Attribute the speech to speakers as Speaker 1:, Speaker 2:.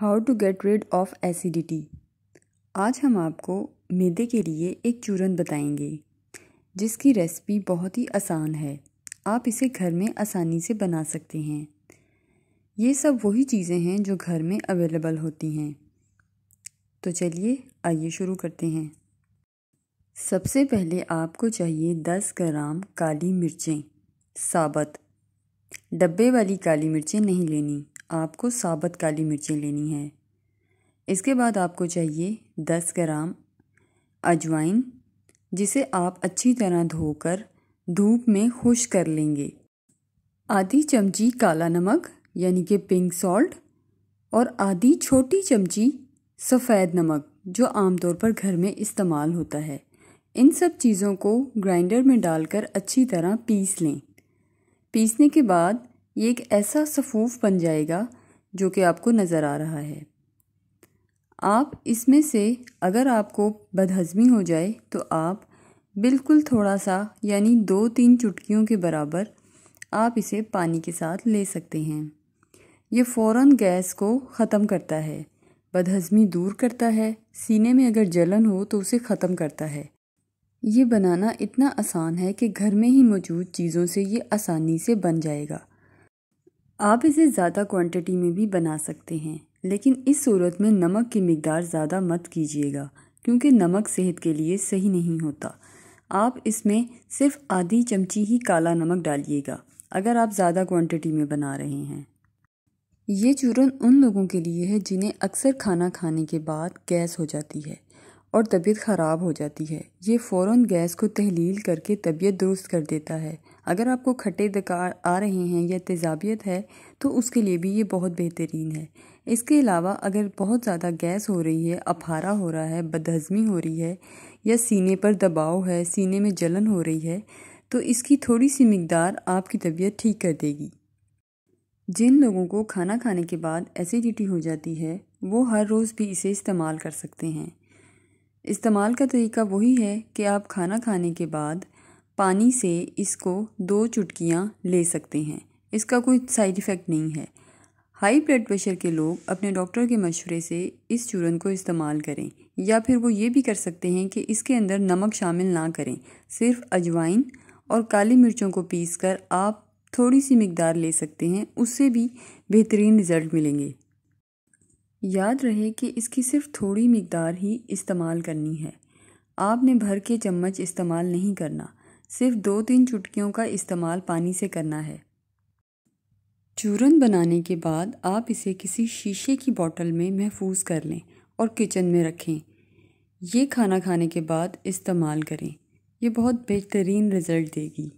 Speaker 1: how to get rid of acidity आज हम आपको मैदे के लिए एक चूरन बताएंगे जिसकी रेसिपी बहुत ही आसान है आप इसे घर में आसानी से बना सकते हैं ये सब वही चीज़ें हैं जो घर में अवेलेबल होती हैं तो चलिए आइए शुरू करते हैं सबसे पहले आपको चाहिए दस ग्राम काली मिर्चें साबत डब्बे वाली काली मिर्चें नहीं लेनी आपको साबत काली मिर्ची लेनी है इसके बाद आपको चाहिए दस ग्राम अजवाइन जिसे आप अच्छी तरह धोकर धूप में खुश कर लेंगे आधी चमची काला नमक यानी कि पिंक सॉल्ट और आधी छोटी चमची सफ़ेद नमक जो आमतौर पर घर में इस्तेमाल होता है इन सब चीज़ों को ग्राइंडर में डालकर अच्छी तरह पीस लें पीसने के बाद ये एक ऐसा सफ़ूफ बन जाएगा जो कि आपको नज़र आ रहा है आप इसमें से अगर आपको बदहज़मी हो जाए तो आप बिल्कुल थोड़ा सा यानी दो तीन चुटकियों के बराबर आप इसे पानी के साथ ले सकते हैं ये फ़ौर गैस को ख़त्म करता है बदहज़मी दूर करता है सीने में अगर जलन हो तो उसे ख़त्म करता है ये बनाना इतना आसान है कि घर में ही मौजूद चीज़ों से ये आसानी से बन जाएगा आप इसे ज़्यादा क्वांटिटी में भी बना सकते हैं लेकिन इस सूरत में नमक की मकदार ज़्यादा मत कीजिएगा क्योंकि नमक सेहत के लिए सही नहीं होता आप इसमें सिर्फ आधी चमची ही काला नमक डालिएगा अगर आप ज़्यादा क्वांटिटी में बना रहे हैं ये चूरन उन लोगों के लिए है जिन्हें अक्सर खाना खाने के बाद गैस हो जाती है और तबीयत ख़राब हो जाती है ये फ़ौर गैस को तहलील करके तबीयत दुरुस्त कर देता है अगर आपको खट्टे दकार आ रहे हैं या तेज़ाबियत है तो उसके लिए भी ये बहुत बेहतरीन है इसके अलावा अगर बहुत ज़्यादा गैस हो रही है अपहारा हो रहा है बदहज़मी हो रही है या सीने पर दबाव है सीने में जलन हो रही है तो इसकी थोड़ी सी मकदार आपकी तबीयत ठीक कर देगी जिन लोगों को खाना खाने के बाद एसिडिटी हो जाती है वो हर रोज़ भी इसे इस्तेमाल कर सकते हैं इस्तेमाल का तरीका वही है कि आप खाना खाने के बाद पानी से इसको दो चुटकियाँ ले सकते हैं इसका कोई साइड इफ़ेक्ट नहीं है हाई ब्लड प्रेशर के लोग अपने डॉक्टर के मशवरे से इस चूरन को इस्तेमाल करें या फिर वो ये भी कर सकते हैं कि इसके अंदर नमक शामिल ना करें सिर्फ अजवाइन और काली मिर्चों को पीस कर आप थोड़ी सी मकदार ले सकते हैं उससे भी बेहतरीन रिज़ल्ट मिलेंगे याद रहे कि इसकी सिर्फ थोड़ी मकदार ही इस्तेमाल करनी है आपने भर के चम्मच इस्तेमाल नहीं करना सिर्फ दो तीन चुटकियों का इस्तेमाल पानी से करना है चूरन बनाने के बाद आप इसे किसी शीशे की बोतल में महफूज कर लें और किचन में रखें ये खाना खाने के बाद इस्तेमाल करें ये बहुत बेहतरीन रिज़ल्ट देगी